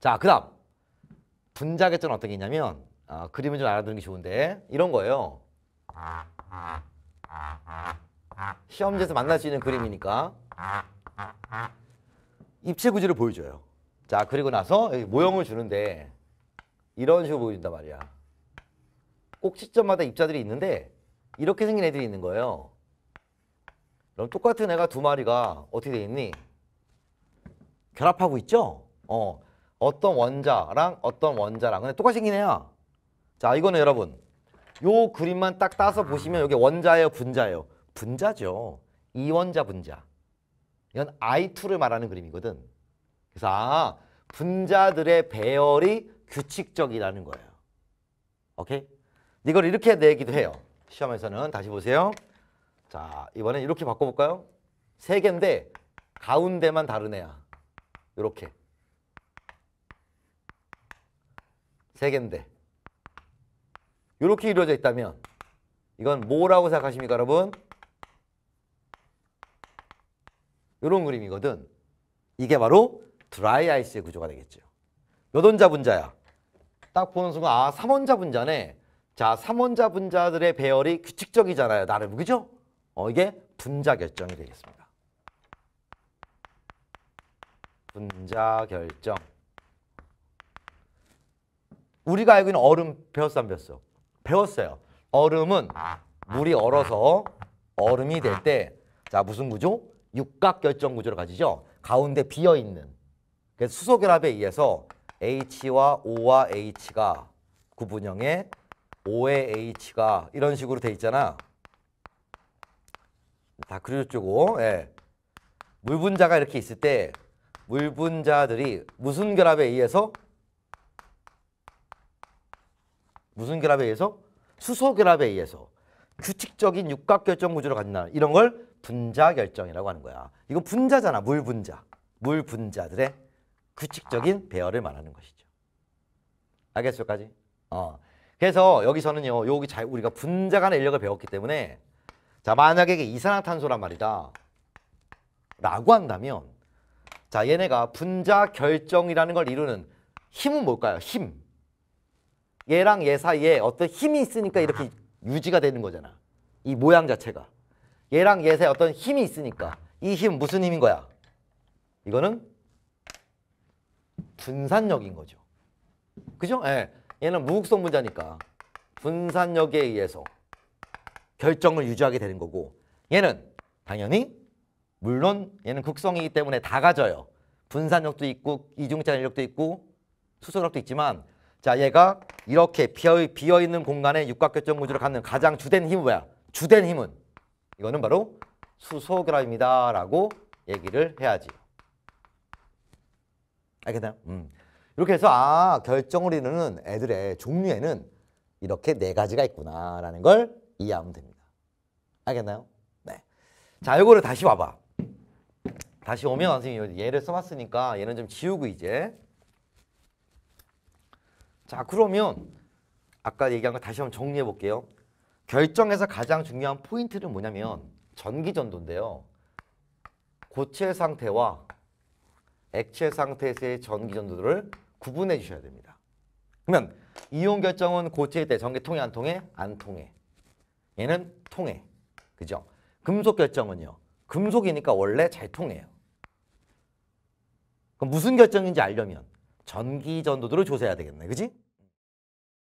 자, 그 다음. 분자 계절은 어떻게 있냐면, 아, 그림을 좀 알아두는 게 좋은데, 이런 거예요. 시험지에서 만날 수 있는 그림이니까. 입체 구질을 보여줘요. 자, 그리고 나서 모형을 주는데, 이런 식으로 보여준단 말이야. 꼭지점마다 입자들이 있는데, 이렇게 생긴 애들이 있는 거예요. 그럼 똑같은 애가 두 마리가 어떻게 돼 있니? 결합하고 있죠? 어. 어떤 원자랑 어떤 원자랑 근데 똑같이 생긴 애야 자 이거는 여러분 요 그림만 딱 따서 보시면 이게 원자예요 분자예요 분자죠 이원자 분자 이건 I2를 말하는 그림이거든 그래서 아 분자들의 배열이 규칙적이라는 거예요 오케이? 이걸 이렇게 내기도 해요 시험에서는 다시 보세요 자 이번엔 이렇게 바꿔볼까요? 세 개인데 가운데만 다른 애야 이렇게 세 개인데 이렇게 이루어져 있다면 이건 뭐라고 생각하십니까 여러분? 이런 그림이거든. 이게 바로 드라이 아이스의 구조가 되겠죠. 몇 원자 분자야? 딱 보는 순간 아 3원자 분자네. 자 3원자 분자들의 배열이 규칙적이잖아요. 나름 그죠? 어, 이게 분자 결정이 되겠습니다. 분자 결정. 우리가 알고 있는 얼음 배웠어 안 배웠어? 배웠어요. 얼음은 아, 아, 물이 아. 얼어서 얼음이 될 때 자 무슨 구조? 육각결정 구조를 가지죠. 가운데 비어있는 그래서 수소결합에 의해서 H와 O와 H가 구분형에 O의 H가 이런 식으로 돼 있잖아. 다 그려주고 예. 물분자가 이렇게 있을 때 물분자들이 무슨 결합에 의해서 무슨 결합에 의해서? 수소 결합에 의해서 규칙적인 육각결정 구조를 가진 다라 이런 걸 분자 결정이라고 하는 거야. 이건 분자잖아. 물 분자. 물 분자들의 규칙적인 배열을 말하는 것이죠. 알겠어 여까지 어. 그래서 여기서는요. 여기 잘 우리가 분자 간의 인력을 배웠기 때문에 자 만약에 이게 이산화탄소란 말이다. 라고 한다면 자 얘네가 분자 결정이라는 걸 이루는 힘은 뭘까요? 힘. 얘랑 얘 사이에 어떤 힘이 있으니까 이렇게 유지가 되는 거잖아. 이 모양 자체가. 얘랑 얘 사이에 어떤 힘이 있으니까 이 힘 무슨 힘인 거야? 이거는 분산력인 거죠. 그죠? 예. 얘는 무극성 분자니까 분산력에 의해서 결정을 유지하게 되는 거고 얘는 당연히 물론 얘는 극성이기 때문에 다 가져요. 분산력도 있고 이중차 인력도 있고 수소력도 있지만 자 얘가 이렇게 비어, 비어있는 공간에 육각결정 구조를 갖는 가장 주된 힘은 뭐야? 주된 힘은 이거는 바로 수소결합입니다 라고 얘기를 해야지 알겠나요? 음. 이렇게 해서 아 결정을 이루는 애들의 종류에는 이렇게 네 가지가 있구나라는 걸 이해하면 됩니다. 알겠나요? 네. 자, 이거를 다시 와봐. 다시 오면 선생님 얘를 써봤으니까 얘는 좀 지우고 이제 자 그러면 아까 얘기한 거 다시 한번 정리해 볼게요. 결정에서 가장 중요한 포인트는 뭐냐면 전기전도인데요. 고체 상태와 액체 상태에서의 전기전도를 구분해 주셔야 됩니다. 그러면 이온 결정은 고체일 때 전기 통해 안 통해? 안 통해. 얘는 통해. 그죠? 금속 결정은요. 금속이니까 원래 잘 통해요. 그럼 무슨 결정인지 알려면 전기 전도도를 조사해야 되겠네. 그지?